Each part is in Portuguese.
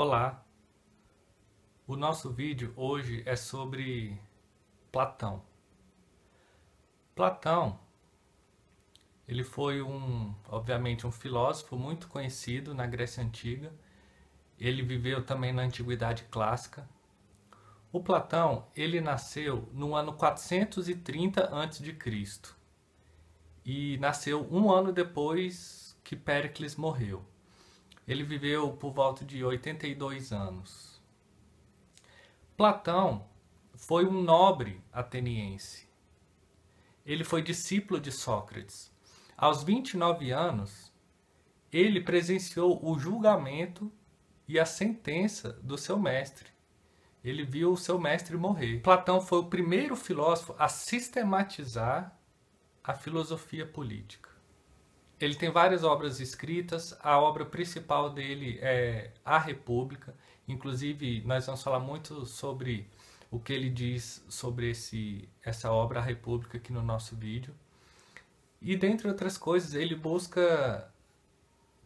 Olá! O nosso vídeo hoje é sobre Platão. Platão, ele foi um, obviamente, um filósofo muito conhecido na Grécia Antiga. Ele viveu também na Antiguidade Clássica. O Platão, ele nasceu no ano 430 a.C. e nasceu um ano depois que Péricles morreu. Ele viveu por volta de 82 anos. Platão foi um nobre ateniense. Ele foi discípulo de Sócrates. Aos 29 anos, ele presenciou o julgamento e a sentença do seu mestre. Ele viu o seu mestre morrer. Platão foi o primeiro filósofo a sistematizar a filosofia política. Ele tem várias obras escritas. A obra principal dele é A República. Inclusive, nós vamos falar muito sobre o que ele diz sobre esse, essa obra, A República, aqui no nosso vídeo. E, dentre outras coisas, ele busca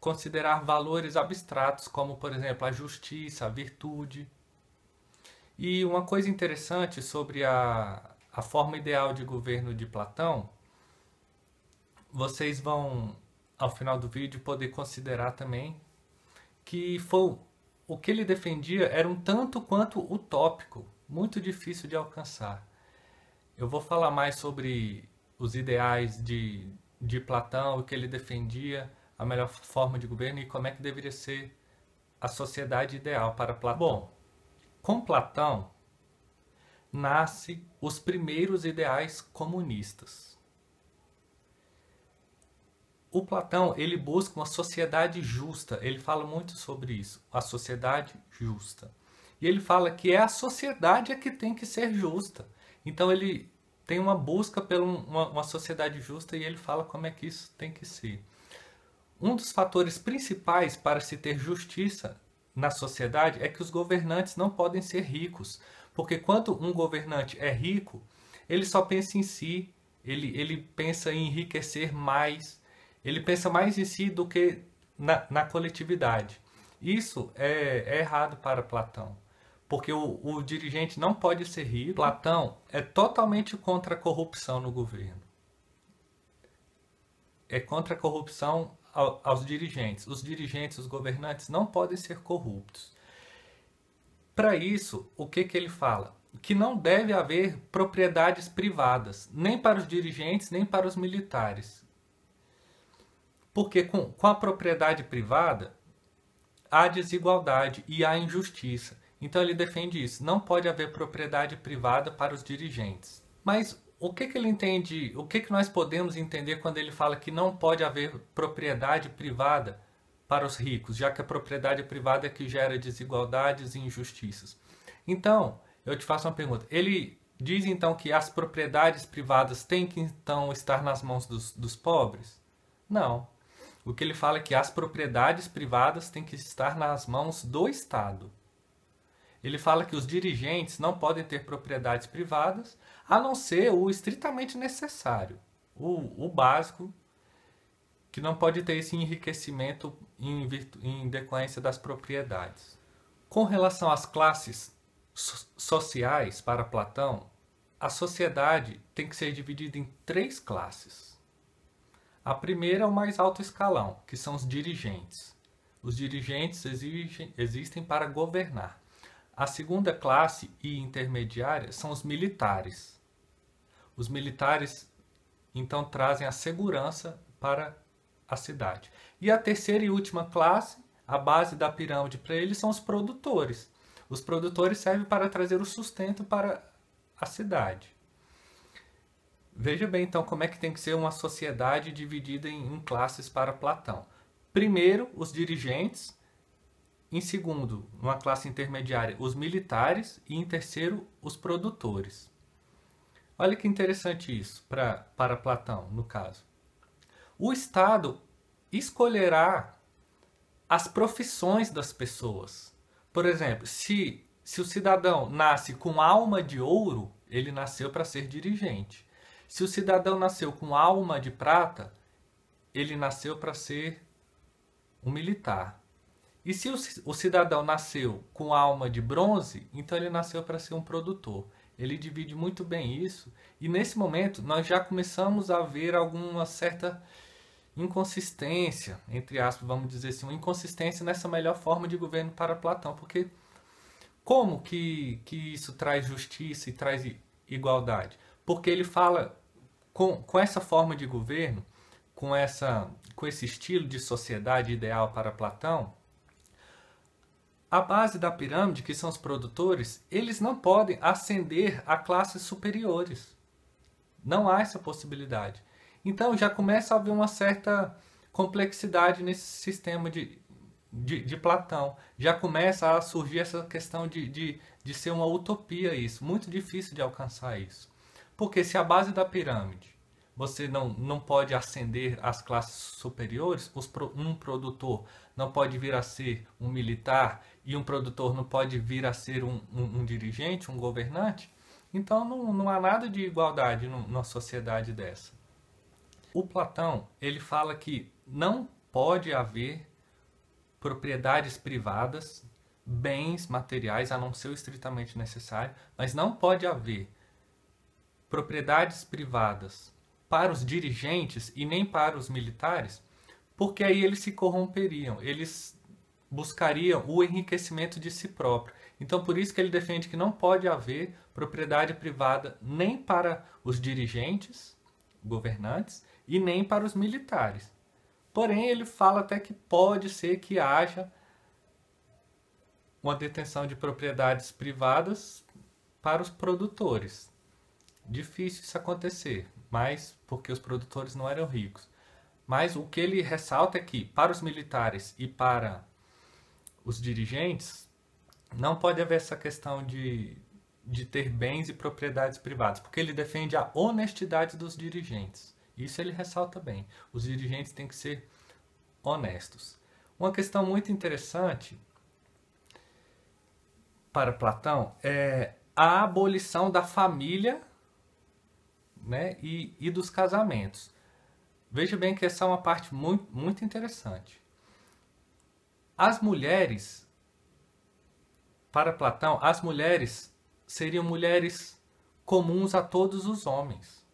considerar valores abstratos, como, por exemplo, a justiça, a virtude. E uma coisa interessante sobre a, a forma ideal de governo de Platão vocês vão, ao final do vídeo, poder considerar também que foi, o que ele defendia era um tanto quanto utópico, muito difícil de alcançar. Eu vou falar mais sobre os ideais de, de Platão, o que ele defendia, a melhor forma de governo e como é que deveria ser a sociedade ideal para Platão. Bom, com Platão nasce os primeiros ideais comunistas o Platão ele busca uma sociedade justa. Ele fala muito sobre isso, a sociedade justa. E ele fala que é a sociedade é que tem que ser justa. Então ele tem uma busca por uma, uma sociedade justa e ele fala como é que isso tem que ser. Um dos fatores principais para se ter justiça na sociedade é que os governantes não podem ser ricos, porque quando um governante é rico, ele só pensa em si, ele, ele pensa em enriquecer mais, ele pensa mais em si do que na, na coletividade. Isso é, é, errado para Platão, porque o, o dirigente não pode ser rico. Platão é totalmente contra a corrupção no governo. É contra a corrupção ao, aos dirigentes. Os dirigentes, os governantes, não podem ser corruptos. Para isso, o que, que ele fala? Que não deve haver propriedades privadas, nem para os dirigentes, nem para os militares. Porque com, com a propriedade privada há desigualdade e há injustiça. Então ele defende isso. Não pode haver propriedade privada para os dirigentes. Mas o que, que ele entende? O que, que nós podemos entender quando ele fala que não pode haver propriedade privada para os ricos, já que a propriedade privada é que gera desigualdades e injustiças? Então, eu te faço uma pergunta. Ele diz então que as propriedades privadas têm que então estar nas mãos dos, dos pobres? Não o que ele fala é que as propriedades privadas têm que estar nas mãos do Estado. Ele fala que os dirigentes não podem ter propriedades privadas, a não ser o estritamente necessário, o, o básico, que não pode ter esse enriquecimento em, em decorrência das propriedades. Com relação às classes so sociais, para Platão, a sociedade tem que ser dividida em três classes a primeira é o mais alto escalão, que são os dirigentes. Os dirigentes exigem, existem para governar. A segunda classe e intermediária são os militares. Os militares então trazem a segurança para a cidade. E a terceira e última classe, a base da pirâmide para eles são os produtores. Os produtores servem para trazer o sustento para a cidade. Veja bem então como é que tem que ser uma sociedade dividida em, em classes para Platão. Primeiro, os dirigentes. Em segundo, uma classe intermediária, os militares. E em terceiro, os produtores. Olha que interessante isso pra, para Platão, no caso. O Estado escolherá as profissões das pessoas. Por exemplo, se, se o cidadão nasce com alma de ouro, ele nasceu para ser dirigente. Se o cidadão nasceu com alma de prata, ele nasceu para ser um militar. E se o cidadão nasceu com alma de bronze, então ele nasceu para ser um produtor. Ele divide muito bem isso. E nesse momento nós já começamos a ver alguma certa inconsistência, entre aspas, vamos dizer assim, uma inconsistência nessa melhor forma de governo para Platão, porque como que, que isso traz justiça e traz igualdade? porque ele fala com, com essa forma de governo, com, essa, com esse estilo de sociedade ideal para Platão, a base da pirâmide, que são os produtores, eles não podem ascender a classes superiores. Não há essa possibilidade. Então já começa a haver uma certa complexidade nesse sistema de, de, de Platão. Já começa a surgir essa questão de, de, de ser uma utopia isso, muito difícil de alcançar isso. Porque se a base da pirâmide você não, não pode ascender às classes superiores, os, um produtor não pode vir a ser um militar e um produtor não pode vir a ser um, um, um dirigente, um governante, então não, não há nada de igualdade numa sociedade dessa. O Platão ele fala que não pode haver propriedades privadas, bens materiais, a não ser o estritamente necessário, mas não pode haver propriedades privadas para os dirigentes e nem para os militares, porque aí eles se corromperiam, eles buscariam o enriquecimento de si próprio. Então, por isso que ele defende que não pode haver propriedade privada nem para os dirigentes, governantes, e nem para os militares. Porém, ele fala até que pode ser que haja uma detenção de propriedades privadas para os produtores, difícil isso acontecer, mas porque os produtores não eram ricos. Mas o que ele ressalta é que para os militares e para os dirigentes não pode haver essa questão de, de ter bens e propriedades privadas, porque ele defende a honestidade dos dirigentes. Isso ele ressalta bem. Os dirigentes têm que ser honestos. Uma questão muito interessante para Platão é a abolição da família né, e, e dos casamentos. Veja bem que essa é uma parte muito, muito interessante. As mulheres, para Platão, as mulheres seriam mulheres comuns a todos os homens.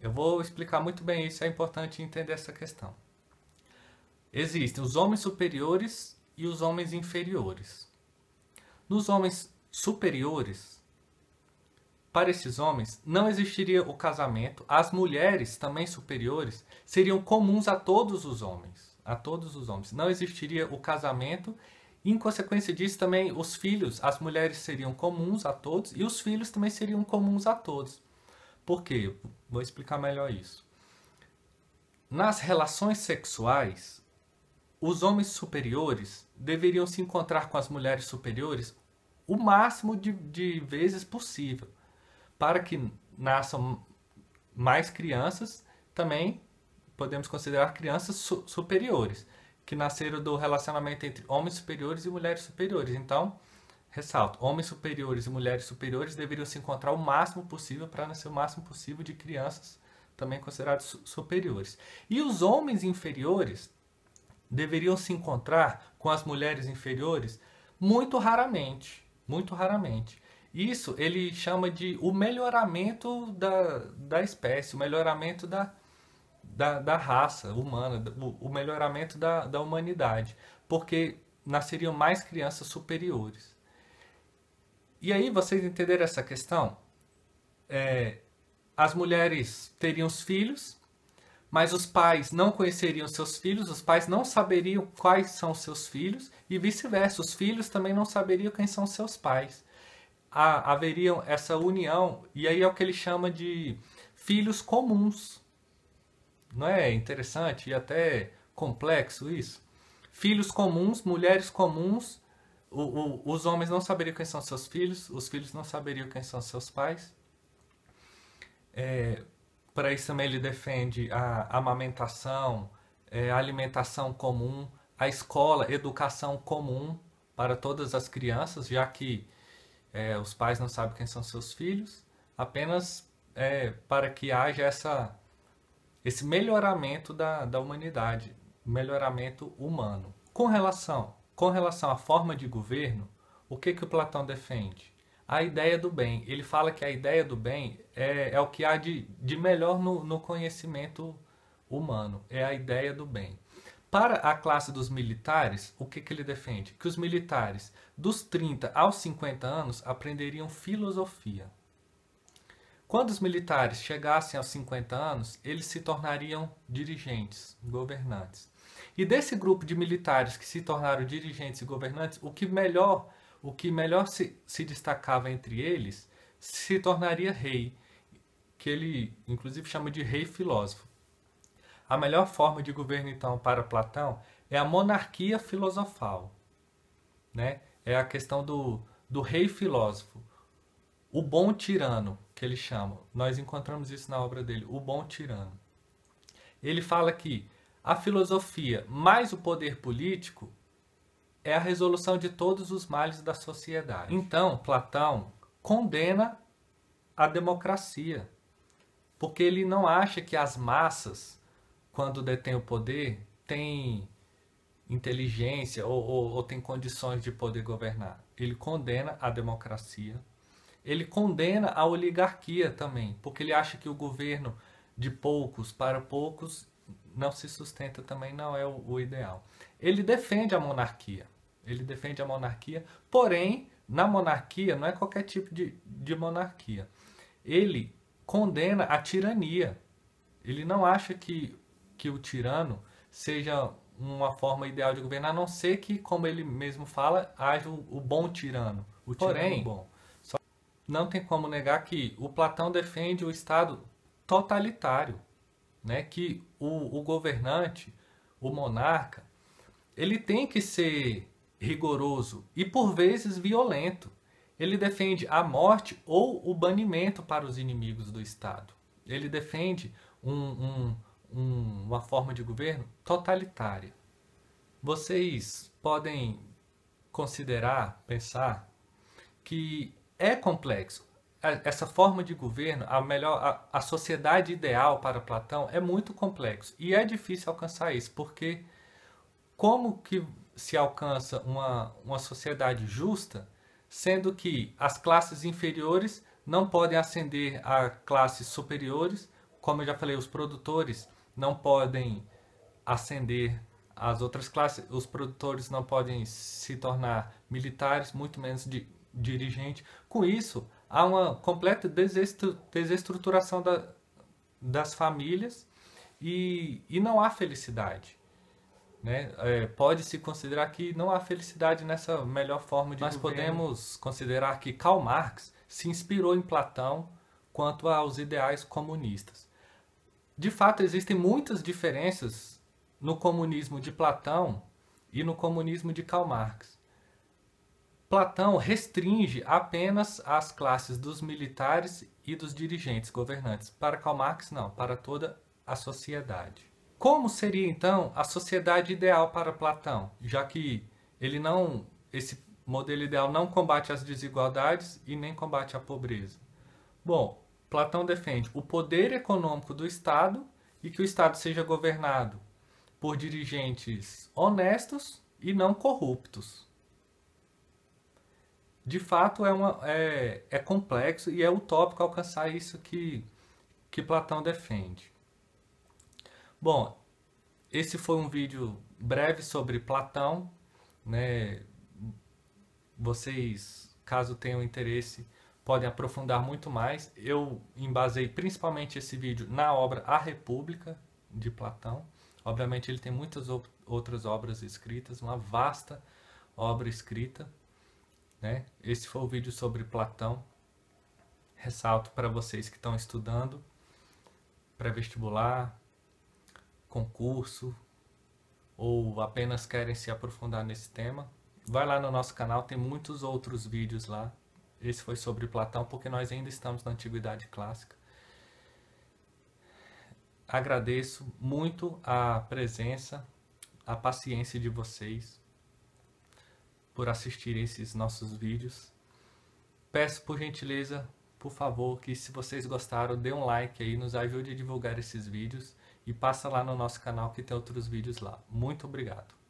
Eu vou explicar muito bem isso, é importante entender essa questão. Existem os homens superiores e os homens inferiores. Nos homens superiores, para esses homens, não existiria o casamento, as mulheres, também superiores, seriam comuns a todos os homens. A todos os homens. Não existiria o casamento, e, em consequência disso, também os filhos, as mulheres seriam comuns a todos, e os filhos também seriam comuns a todos. Por quê? Vou explicar melhor isso. Nas relações sexuais, os homens superiores deveriam se encontrar com as mulheres superiores o máximo de, de vezes possível para que nasçam mais crianças, também podemos considerar crianças su superiores, que nasceram do relacionamento entre homens superiores e mulheres superiores. Então, ressalto, homens superiores e mulheres superiores deveriam se encontrar o máximo possível para nascer o máximo possível de crianças também consideradas su superiores. E os homens inferiores deveriam se encontrar com as mulheres inferiores muito raramente, muito raramente. Isso ele chama de o melhoramento da, da espécie, o melhoramento da, da, da raça humana, o, o melhoramento da, da humanidade, porque nasceriam mais crianças superiores. E aí vocês entenderam essa questão? É, as mulheres teriam os filhos, mas os pais não conheceriam seus filhos, os pais não saberiam quais são seus filhos, e vice-versa, os filhos também não saberiam quem são seus pais haveria essa união, e aí é o que ele chama de filhos comuns. Não é interessante e até complexo isso? Filhos comuns, mulheres comuns, o, o, os homens não saberiam quem são seus filhos, os filhos não saberiam quem são seus pais. É, Para isso também ele defende a amamentação, é, a alimentação comum, a escola, educação comum para todas as crianças, já que é, os pais não sabem quem são seus filhos, apenas é, para que haja essa, esse melhoramento da, da humanidade, melhoramento humano. Com relação, com relação à forma de governo, o que, que o Platão defende? A ideia do bem. Ele fala que a ideia do bem é, é o que há de, de melhor no, no conhecimento humano, é a ideia do bem. Para a classe dos militares, o que, que, ele defende? Que os militares dos 30 aos 50 anos aprenderiam filosofia. Quando os militares chegassem aos 50 anos, eles se tornariam dirigentes, governantes. E desse grupo de militares que se tornaram dirigentes e governantes, o que melhor, o que melhor se, se destacava entre eles se tornaria rei, que ele inclusive chama de rei filósofo. A melhor forma de governo, então, para Platão é a monarquia filosofal. Né? É a questão do, do rei filósofo. O bom tirano, que ele chama. Nós encontramos isso na obra dele, O Bom Tirano. Ele fala que a filosofia mais o poder político é a resolução de todos os males da sociedade. Então, Platão condena a democracia, porque ele não acha que as massas quando detém o poder, tem inteligência ou, ou, ou tem condições de poder governar. Ele condena a democracia, ele condena a oligarquia também, porque ele acha que o governo de poucos para poucos não se sustenta também, não é o, o, ideal. Ele defende a monarquia. Ele defende a monarquia, porém, na monarquia, não é qualquer tipo de, de monarquia. Ele condena a tirania. Ele não acha que que o tirano seja uma forma ideal de governar, a não ser que, como ele mesmo fala, haja o, o bom tirano, o Porém, tirano é bom. Só não tem como negar que o Platão defende o Estado totalitário, né? que o, o governante, o monarca, ele tem que ser rigoroso e, por vezes, violento. Ele defende a morte ou o banimento para os inimigos do Estado. Ele defende um, um um, uma forma de governo totalitária. Vocês podem considerar, pensar que é complexo. Essa forma de governo, a melhor, a, a sociedade ideal para Platão é muito complexo e é difícil alcançar isso, porque como que se alcança uma, uma sociedade justa, sendo que as classes inferiores não podem ascender a classes superiores, como eu já falei, os produtores não podem ascender às outras classes, os produtores não podem se tornar militares, muito menos de, dirigente. Com isso, há uma completa desestruturação da, das famílias e, e não há felicidade. Né? É, Pode-se considerar que não há felicidade nessa melhor forma de Nós governo. podemos considerar que Karl Marx se inspirou em Platão quanto aos ideais comunistas. De fato, existem muitas diferenças no comunismo de Platão e no comunismo de Karl Marx. Platão restringe apenas às classes dos militares e dos dirigentes governantes. Para Karl Marx, não, para toda a sociedade. Como seria então a sociedade ideal para Platão, já que ele não esse modelo ideal não combate as desigualdades e nem combate a pobreza? Bom, Platão defende o poder econômico do Estado e que o Estado seja governado por dirigentes honestos e não corruptos. De fato, é, uma, é, é complexo e é utópico alcançar isso que, que Platão defende. Bom, esse foi um vídeo breve sobre Platão. Né? Vocês, caso tenham interesse, podem aprofundar muito mais. Eu embasei principalmente esse vídeo na obra A República, de Platão. Obviamente, ele tem muitas outras obras escritas, uma vasta obra escrita. Né? Esse foi o vídeo sobre Platão. Ressalto para vocês que estão estudando pré-vestibular, concurso ou apenas querem se aprofundar nesse tema. Vai lá no nosso canal, tem muitos outros vídeos lá esse foi sobre Platão, porque nós ainda estamos na Antiguidade Clássica. Agradeço muito a presença, a paciência de vocês por assistir esses nossos vídeos. Peço por gentileza, por favor, que se vocês gostaram, dê um like aí, nos ajude a divulgar esses vídeos e passa lá no nosso canal que tem outros vídeos lá. Muito obrigado.